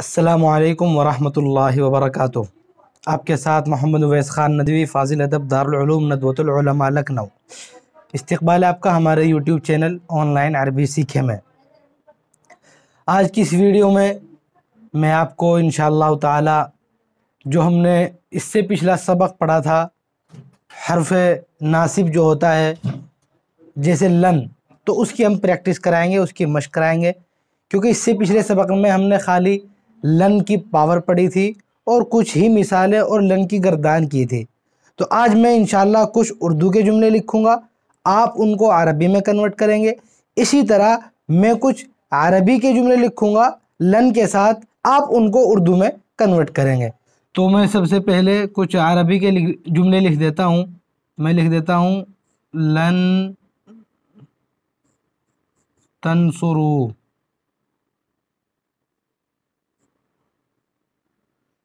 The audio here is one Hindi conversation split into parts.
असलकम वरहमल वबरक आपके साथ मोहम्मद उवैस ख़ान नदवी फ़ाजिल अदब दारूम नदवतलमा लखनऊ इस्तबाल आपका हमारे यूट्यूब चैनल ऑनलाइन अरबी सीखे में आज की इस वीडियो में मैं आपको इन ताला जो हमने इससे पिछला सबक पढ़ा था हरफ नासिब जो होता है जैसे लन तो उसकी हम प्रैक्टिस कराएंगे उसकी मश कराएंगे क्योंकि इससे पिछले सबक में हमने खाली लन की पावर पड़ी थी और कुछ ही मिसालें और लन की गर्दान की थी तो आज मैं इन कुछ उर्दू के जुमले लिखूँगा आप उनको अरबी में कन्वर्ट करेंगे इसी तरह मैं कुछ अरबी के जुमले लिखूँगा लन के साथ आप उनको उर्दू में कन्वर्ट करेंगे तो मैं सबसे पहले कुछ अरबी के जुमले लिख देता हूँ मैं लिख देता हूँ लन तनसुरू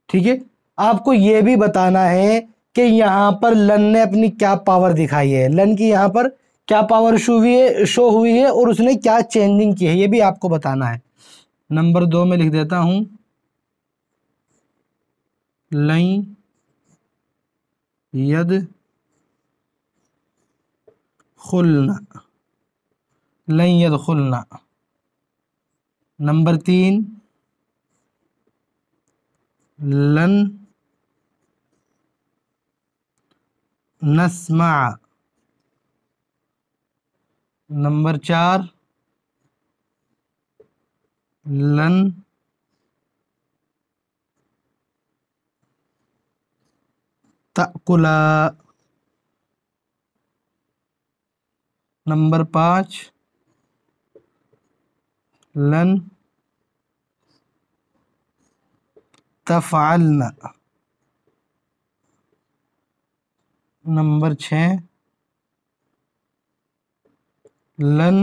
ठीक है आपको ये भी बताना है कि यहाँ पर लन ने अपनी क्या पावर दिखाई है लन की यहाँ पर क्या पावर शो हुई है शो हुई है और उसने क्या चेंजिंग की है ये भी आपको बताना है नंबर दो में लिख देता हूँ लई यद खुलना लई यद खुलना नंबर तीन लन नस्मा नंबर चार लन तकुला नंबर पाँच लन तफ़ालना नंबर छ लन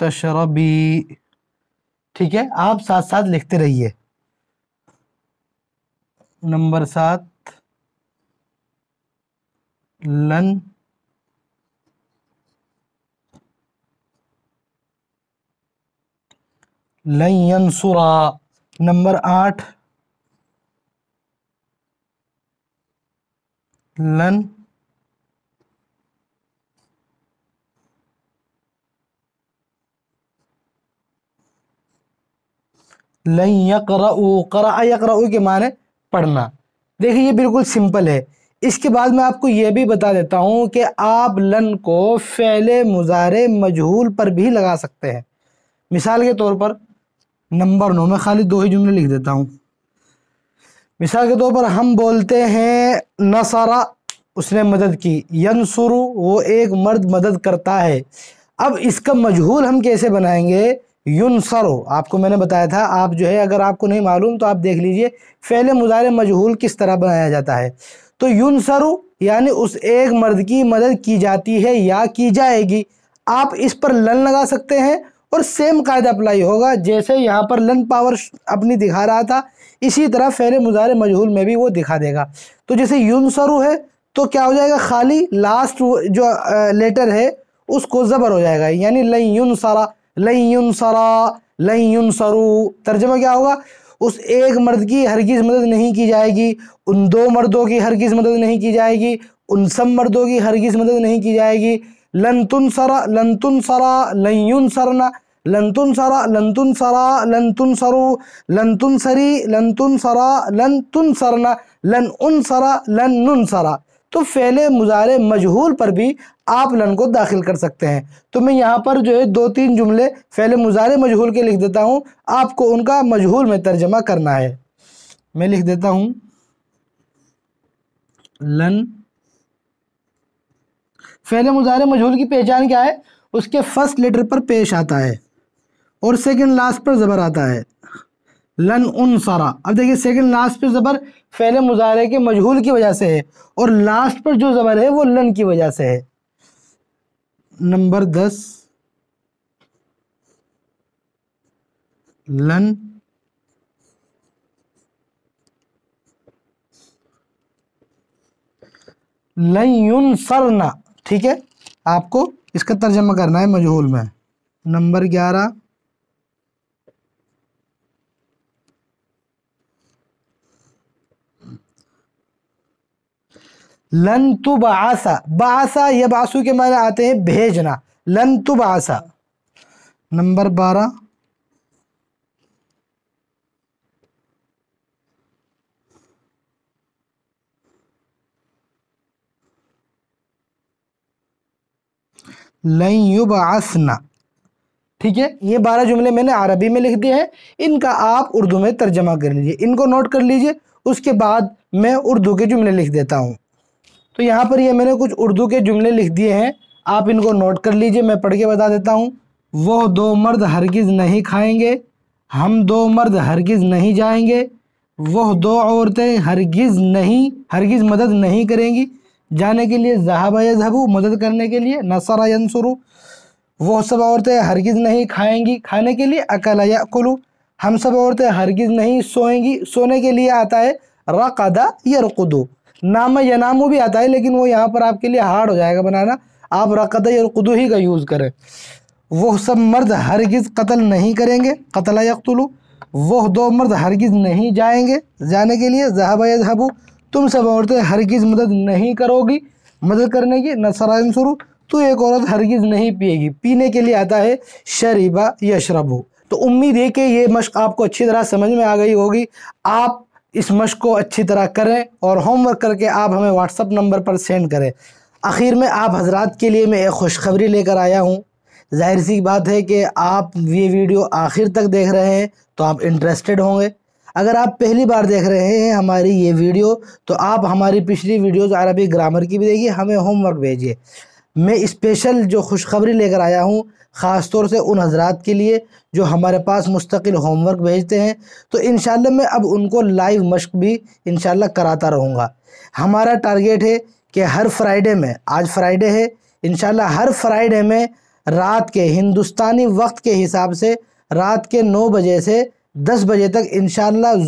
तशरबी ठीक है आप साथ साथ लिखते रहिए नंबर सात लन लयनसुरा नंबर आठ लन करा के माने पढ़ना देखिए ये बिल्कुल सिंपल है इसके बाद मैं आपको ये भी बता देता हूं कि आप लन को फैले मुजारे मजहूल पर भी लगा सकते हैं मिसाल के तौर पर नंबर नौ मैं खाली दो ही जुमले लिख देता हूँ मिसाल के तौर पर हम बोलते हैं नसारा उसने मदद की यनसुरु वो एक मर्द मदद करता है अब इसका मजहूल हम कैसे बनाएंगे युनसरो आपको मैंने बताया था आप जो है अगर आपको नहीं मालूम तो आप देख लीजिए फैले मुजार मजहूल किस तरह बनाया जाता है तो युनसरु यानी उस एक मर्द की मदद की जाती है या की जाएगी आप इस पर लन लगा सकते हैं और सेम कायदा अप्लाई होगा जैसे यहाँ पर लन पावर अपनी दिखा रहा था इसी तरह फेर मुजारे मजहूल में भी वो दिखा देगा तो जैसे यून सरू है तो क्या हो जाएगा खाली लास्ट जो लेटर है उसको ज़बर हो जाएगा यानी लई यून सरा लई यून सरा लई यून सरू तर्जमा क्या होगा उस एक मर्द की हरगिज़ मदद नहीं की जाएगी उन दो मर्दों की हरगिज़ मदद नहीं की जाएगी उन सब मर्दों की हरगिज़ मदद नहीं की जाएगी लंतुन सरा लंतुन सरा लयुन सरना लंतुन सरा लंतुन सरा लंतुन सरु लंतुन सरी लंतुन सरा लंतुन सरना लन उन सरा लन नुन सरा तो फैले मुजारे मजहूल पर भी आप लन को दाखिल कर सकते हैं तो मैं यहाँ पर जो है दो तीन जुमले फैले मुजारे मजहूल के लिख देता हूँ आपको उनका मजहूल में तर्जमा करना है मैं लिख देता हूँ लन फेल मुजाहर मजहूल की पहचान क्या है उसके फ़र्स्ट लेटर पर पेश आता है और सेकंड लास्ट पर ज़बर आता है लन उन सारा अब देखिए सेकंड लास्ट पर ज़बर फेल मुजाहरे के मजहूल की वजह से है और लास्ट पर जो ज़बर है वो लन की वजह से है नंबर दस लन लन सरना ठीक है आपको इसका तर्जमा करना है मजहूल में नंबर ग्यारह लन तु बासा बासा या बासु के मायने आते हैं भेजना लन तु बासा नंबर बारह लई युब आसना ठीक है ये बारह जुमले मैंने अरबी में लिख दिए हैं इनका आप उर्दू में तर्जमा कर लीजिए इनको नोट कर लीजिए उसके बाद मैं उर्दू के जुमले लिख देता हूँ तो यहाँ पर ये मैंने कुछ उर्दू के जुमले लिख दिए हैं आप इनको नोट कर लीजिए मैं पढ़ के बता देता हूँ वह दो मर्द हरगिज़ नहीं खाएंगे हम दो मर्द हरगिज़ नहीं जाएंगे वह दो औरतें हरगिज़ नहीं हरगिज़ मदद नहीं करेंगी जाने के लिए जहाबा जहबू मदद करने के लिए नसरा यंसुरु वो सब औरतें हरगिज़ नहीं खाएंगी खाने के लिए अकल या कुलू हम सब औरतें हरगिज़ नहीं सोएंगी सोने के लिए आता है रकदा या रकदू नाम या नामो भी आता है लेकिन वो यहाँ पर आपके लिए हार्ड हो जाएगा बनाना आप रकदा या ही का यूज़ करें वह सब मर्द हरगिज़ कत्ल नहीं करेंगे कतला यकतुलू वह दो मर्द हरगिज़ नहीं जाएंगे जाने के लिए जहाबा जहबू तुम सब औरतें हरगिज़ मदद नहीं करोगी मदद करने की नसरान शुरू तो एक औरत हरगिज़ नहीं पिएगी पीने के लिए आता है शरीबा यशरबो तो उम्मीद है कि ये मश्क आपको अच्छी तरह समझ में आ गई होगी आप इस मश्क को अच्छी तरह करें और होमवर्क करके आप हमें व्हाट्सअप नंबर पर सेंड करें आखिर में आप हजरात के लिए मैं एक खुशखबरी लेकर आया हूँ जाहिर सी बात है कि आप ये वीडियो आखिर तक देख रहे हैं तो आप इंटरेस्टेड होंगे अगर आप पहली बार देख रहे हैं हमारी ये वीडियो तो आप हमारी पिछली वीडियोज़ अरबी ग्रामर की भी देखिए हमें होमवर्क भेजिए मैं स्पेशल जो खुशखबरी लेकर आया हूँ ख़ास तौर से उन हजरात के लिए जो हमारे पास मुस्तकिल होमवर्क भेजते हैं तो इन मैं अब उनको लाइव मश्क भी इन कराता रहूँगा हमारा टारगेट है कि हर फ्राइडे में आज फ्राइडे है इन हर फ्राइडे में रात के हिंदुस्तानी वक्त के हिसाब से रात के नौ बजे से दस बजे तक इन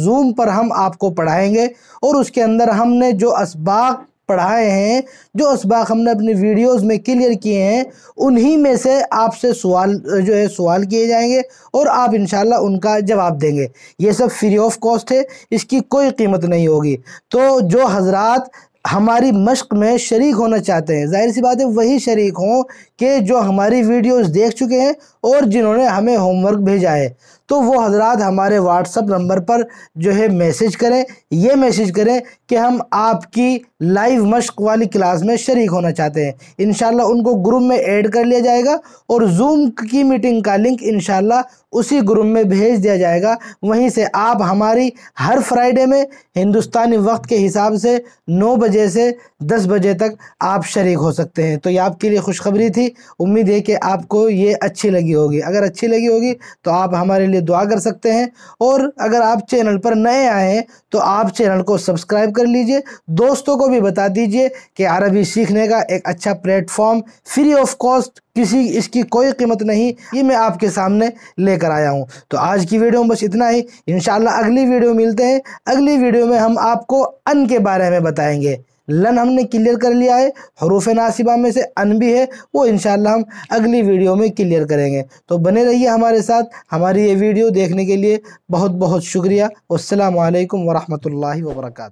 जूम पर हम आपको पढ़ाएंगे और उसके अंदर हमने जो इसबाक पढ़ाए हैं जो इसबाक हमने अपनी वीडियोस में क्लियर किए हैं उन्हीं में से आपसे सवाल जो है सवाल किए जाएंगे और आप इन उनका जवाब देंगे ये सब फ्री ऑफ कॉस्ट है इसकी कोई कीमत नहीं होगी तो जो हजरात हमारी मश्क में शरीक होना चाहते हैं जाहिर सी बात है वही शरीक हों के जो हमारी वीडियोस देख चुके हैं और जिन्होंने हमें होमवर्क भेजा है तो वो हजरात हमारे व्हाट्सअप नंबर पर जो है मैसेज करें ये मैसेज करें कि हम आपकी लाइव मश्क वाली क्लास में शरीक होना चाहते हैं इन उनको ग्रुप में ऐड कर लिया जाएगा और जूम की मीटिंग का लिंक इन उसी ग्रुप में भेज दिया जाएगा वहीं से आप हमारी हर फ्राइडे में हिंदुस्तानी वक्त के हिसाब से 9 बजे से 10 बजे तक आप शरीक हो सकते हैं तो ये आपके लिए खुशखबरी थी उम्मीद है कि आपको ये अच्छी लगी होगी अगर अच्छी लगी होगी तो आप हमारे लिए लिए दुआ कर सकते हैं और अगर आप चैनल पर नए आए हैं तो आप चैनल को सब्सक्राइब कर लीजिए दोस्तों को भी बता दीजिए कि अरबी सीखने का एक अच्छा प्लेटफॉर्म फ्री ऑफ कॉस्ट किसी इसकी कोई कीमत नहीं ये मैं आपके सामने लेकर आया हूँ तो आज की वीडियो में बस इतना ही इन अगली वीडियो मिलते हैं अगली वीडियो में हम आपको अन के बारे में बताएंगे लन हमने क्लियर कर लिया है हरूफ नासिबा में से अन भी है वो इन हम अगली वीडियो में क्लियर करेंगे तो बने रहिए हमारे साथ हमारी ये वीडियो देखने के लिए बहुत बहुत शुक्रिया असलकम वरहमल वर्का